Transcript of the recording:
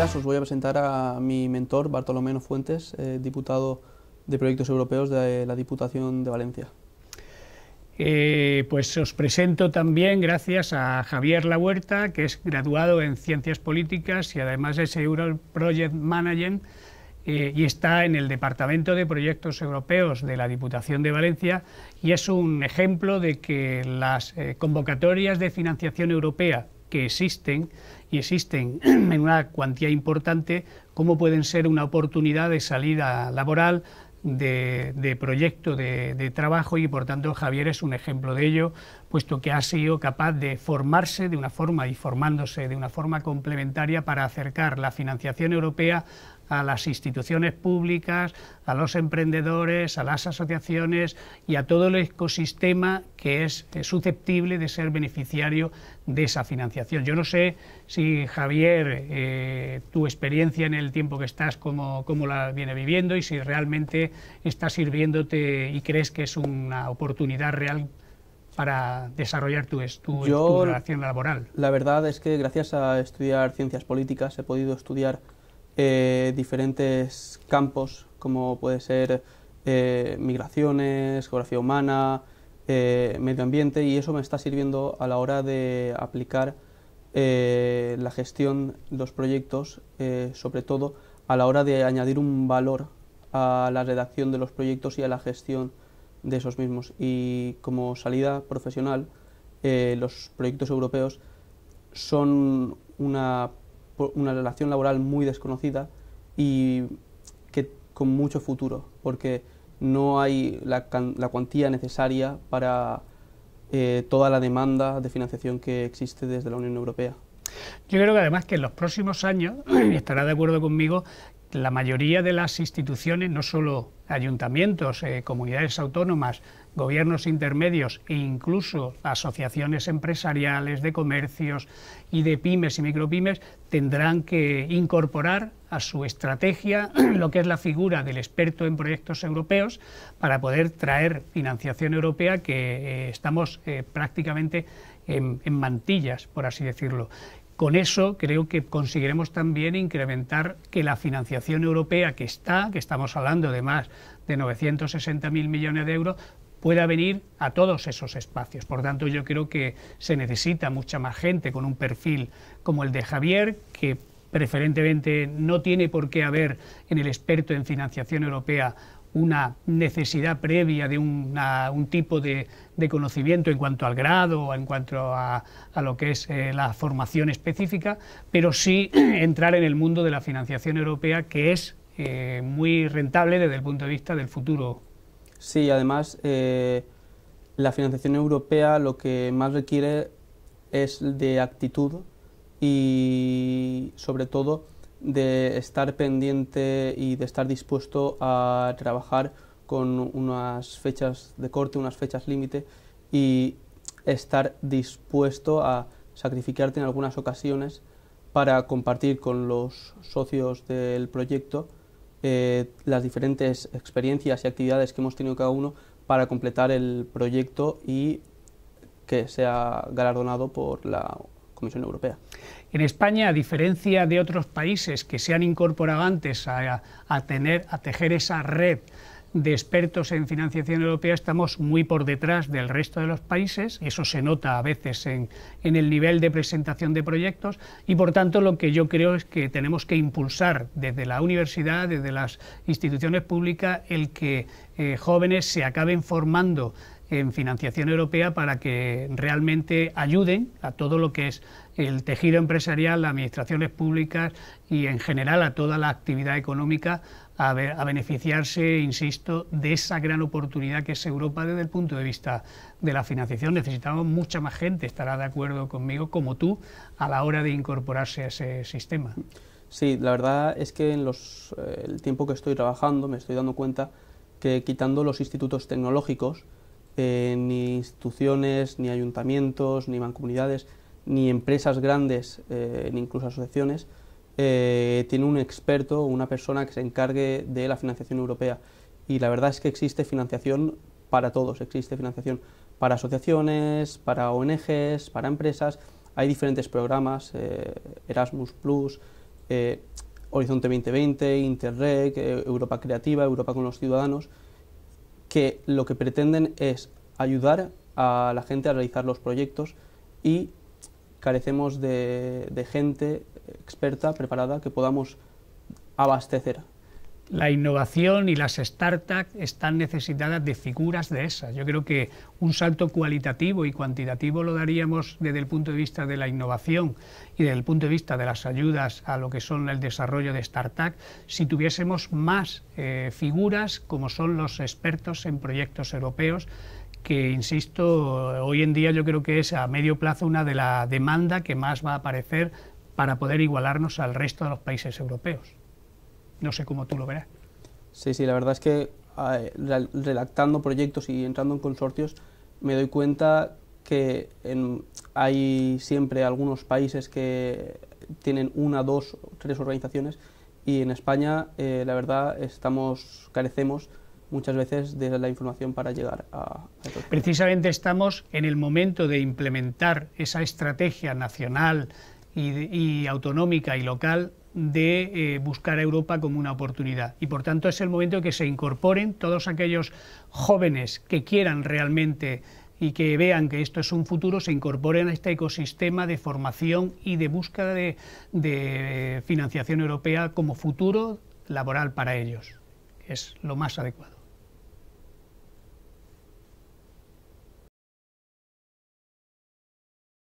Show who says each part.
Speaker 1: os voy a presentar a mi mentor, Bartolomé Fuentes, eh, diputado de Proyectos Europeos de la
Speaker 2: Diputación de Valencia. Eh, pues os presento también, gracias a Javier La Huerta, que es graduado en Ciencias Políticas y además es Euro Project Manager eh, y está en el Departamento de Proyectos Europeos de la Diputación de Valencia y es un ejemplo de que las convocatorias de financiación europea que existen y existen en una cuantía importante, cómo pueden ser una oportunidad de salida laboral, de, proyecto de, de, trabajo y por tanto Javier es un ejemplo de ello, puesto que ha sido capaz de formarse de una forma y formándose de una forma complementaria para acercar la financiación europea a las instituciones públicas, a los emprendedores, a las asociaciones y a todo el ecosistema que es susceptible de ser beneficiario de esa financiación. Yo no sé si, Javier, eh, tu experiencia en el tiempo que estás, como la viene viviendo y si realmente está sirviéndote y crees que es una oportunidad real para desarrollar tu, tu, tu relación laboral.
Speaker 1: La verdad es que gracias a estudiar ciencias políticas he podido estudiar eh, diferentes campos como puede ser eh, migraciones, geografía humana, eh, medio ambiente y eso me está sirviendo a la hora de aplicar la gestión, de los proyectos, sobre todo a la hora de añadir un valor a la redacción de los proyectos y a la gestión de esos mismos. Y como salida profesional, los proyectos europeos son una una relación laboral muy desconocida y que con mucho futuro, porque no hay la, cuantía necesaria para eh, toda la demanda de financiación que existe desde la Unión Europea.
Speaker 2: Yo creo que además que en los próximos años, y estará de acuerdo conmigo, la mayoría de las instituciones, no solo ayuntamientos, eh, comunidades autónomas, gobiernos intermedios e incluso asociaciones empresariales de comercios y de pymes y micropymes, tendrán que incorporar a su estrategia lo que es la figura del experto en proyectos europeos para poder traer financiación europea que eh, estamos eh, prácticamente en, mantillas, por así decirlo. Con eso creo que conseguiremos también incrementar que la financiación europea que está, que estamos hablando de más de 960.000 millones de euros, pueda venir a todos esos espacios. Por tanto, yo creo que se necesita mucha más gente con un perfil como el de Javier, que preferentemente no tiene por qué haber en el experto en financiación europea una necesidad previa de un tipo de, conocimiento en cuanto al grado, o en cuanto a, lo que es eh, la formación específica, pero sí entrar en el mundo de la financiación europea, que es eh, muy rentable desde el punto de vista del futuro. Sí,
Speaker 1: además, eh, la financiación europea lo que más requiere es de actitud y, sobre todo, de estar pendiente y de estar dispuesto a trabajar con unas fechas de corte, unas fechas límite y estar dispuesto a sacrificarte en algunas ocasiones para compartir con los socios del proyecto eh, las diferentes experiencias y actividades que hemos tenido cada uno para completar el proyecto y que sea galardonado por la Comisión Europea.
Speaker 2: En España, a diferencia de otros países que se han incorporado antes a, tener, a tejer esa red de expertos en financiación europea estamos muy por detrás del resto de los países, eso se nota a veces en, el nivel de presentación de proyectos y por tanto lo que yo creo es que tenemos que impulsar desde la universidad, desde las instituciones públicas, el que eh, jóvenes se acaben formando en financiación europea para que realmente ayuden a todo lo que es el tejido empresarial, las administraciones públicas y en general a toda la actividad económica a, beneficiarse, insisto, de esa gran oportunidad que es Europa desde el punto de vista de la financiación. Necesitamos mucha más gente, estará de acuerdo conmigo, como tú, a la hora de incorporarse a ese sistema.
Speaker 1: Sí, la verdad es que en los, eh, el tiempo que estoy trabajando me estoy dando cuenta que quitando los institutos tecnológicos, eh, ni instituciones, ni ayuntamientos, ni mancomunidades, ni empresas grandes, eh, ni incluso asociaciones, eh, tiene un experto o una persona que se encargue de la financiación europea. Y la verdad es que existe financiación para todos, existe financiación para asociaciones, para ONGs, para empresas, hay diferentes programas, Erasmus Horizonte 2020, Interreg, Europa Creativa, Europa con los Ciudadanos, que lo que pretenden es ayudar a la gente a realizar los proyectos y carecemos de, gente experta, preparada, que podamos abastecer
Speaker 2: la innovación y las startups están necesitadas de figuras de esas. Yo creo que un salto cualitativo y cuantitativo lo daríamos desde el punto de vista de la innovación y desde el punto de vista de las ayudas a lo que son el desarrollo de startups si tuviésemos más eh, figuras como son los expertos en proyectos europeos que, insisto, hoy en día yo creo que es a medio plazo una de las demanda que más va a aparecer para poder igualarnos al resto de los países europeos. No sé cómo tú lo verás.
Speaker 1: Sí, sí, la verdad es que redactando proyectos y entrando en consorcios me doy cuenta que hay siempre algunos países que tienen una, dos, tres organizaciones y en España eh, la verdad estamos carecemos muchas veces de la información para llegar a,
Speaker 2: Precisamente estamos en el momento de implementar esa estrategia nacional y autonómica y local de eh, buscar a Europa como una oportunidad. Y por tanto es el momento que se incorporen todos aquellos jóvenes que quieran realmente y que vean que esto es un futuro, se incorporen a este ecosistema de formación y de búsqueda de, de financiación europea como futuro laboral para ellos. Es lo más adecuado.